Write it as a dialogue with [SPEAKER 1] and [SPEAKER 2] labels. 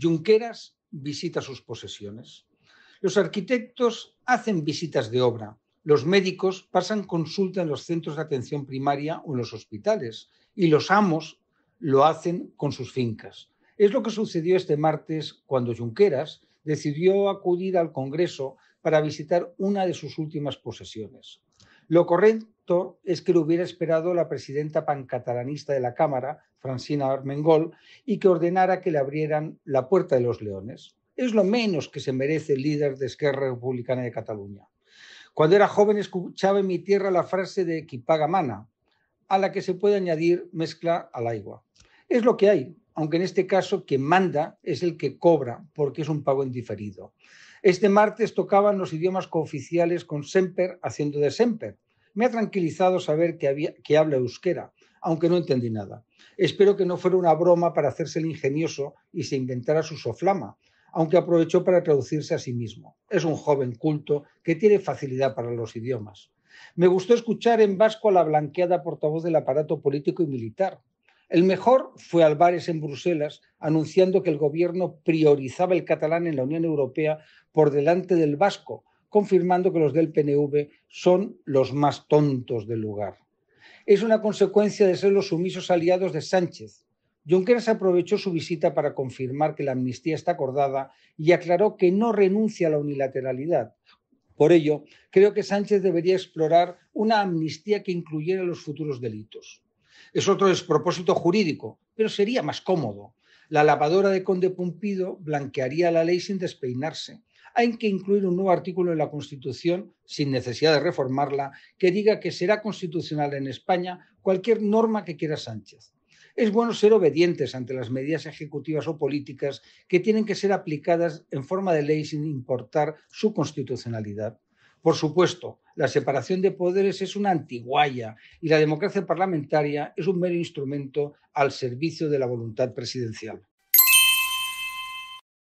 [SPEAKER 1] Junqueras visita sus posesiones. Los arquitectos hacen visitas de obra. Los médicos pasan consulta en los centros de atención primaria o en los hospitales. Y los amos lo hacen con sus fincas. Es lo que sucedió este martes cuando Junqueras decidió acudir al Congreso para visitar una de sus últimas posesiones. Lo, correcto es que lo hubiera esperado la presidenta pancatalanista de la Cámara, Francina Armengol, y que ordenara que le abrieran la puerta de los leones. Es lo menos que se merece el líder de Esquerra Republicana de Cataluña. Cuando era joven escuchaba en mi tierra la frase de paga Mana, a la que se puede añadir mezcla al agua. Es lo que hay, aunque en este caso quien manda es el que cobra, porque es un pago indiferido. Este martes tocaban los idiomas cooficiales con Semper haciendo de Semper, me ha tranquilizado saber que, habla euskera, aunque no entendí nada. Espero que no fuera una broma para hacerse el ingenioso y se inventara su soflama, aunque aprovechó para traducirse a sí mismo. Es un joven culto que tiene facilidad para los idiomas. Me gustó escuchar en vasco a la blanqueada portavoz del aparato político y militar. El mejor fue Álvarez en Bruselas, anunciando que el gobierno priorizaba el catalán en la Unión Europea por delante del vasco, confirmando que los del PNV son los más tontos del lugar. Es una consecuencia de ser los sumisos aliados de Sánchez. Junqueras aprovechó su visita para confirmar que la amnistía está acordada y aclaró que no renuncia a la unilateralidad. Por ello, creo que Sánchez debería explorar una amnistía que incluyera los futuros delitos. Es otro despropósito jurídico, pero sería más cómodo. La lavadora de Conde Pumpido blanquearía la ley sin despeinarse hay que incluir un nuevo artículo en la Constitución, sin necesidad de reformarla, que diga que será constitucional en España cualquier norma que quiera Sánchez. Es bueno ser obedientes ante las medidas ejecutivas o políticas que tienen que ser aplicadas en forma de ley sin importar su constitucionalidad. Por supuesto, la separación de poderes es una antiguaya y la democracia parlamentaria es un mero instrumento al servicio de la voluntad presidencial.